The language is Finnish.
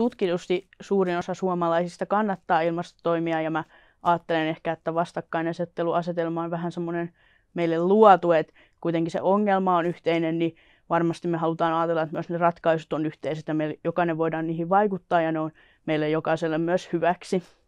tutkitusti suurin osa suomalaisista kannattaa ilmastotoimia ja mä ajattelen ehkä, että vastakkainasetteluasetelma on vähän semmoinen meille luotu, että kuitenkin se ongelma on yhteinen, niin varmasti me halutaan ajatella, että myös ne ratkaisut on yhteiset ja me jokainen voidaan niihin vaikuttaa ja ne on meille jokaiselle myös hyväksi.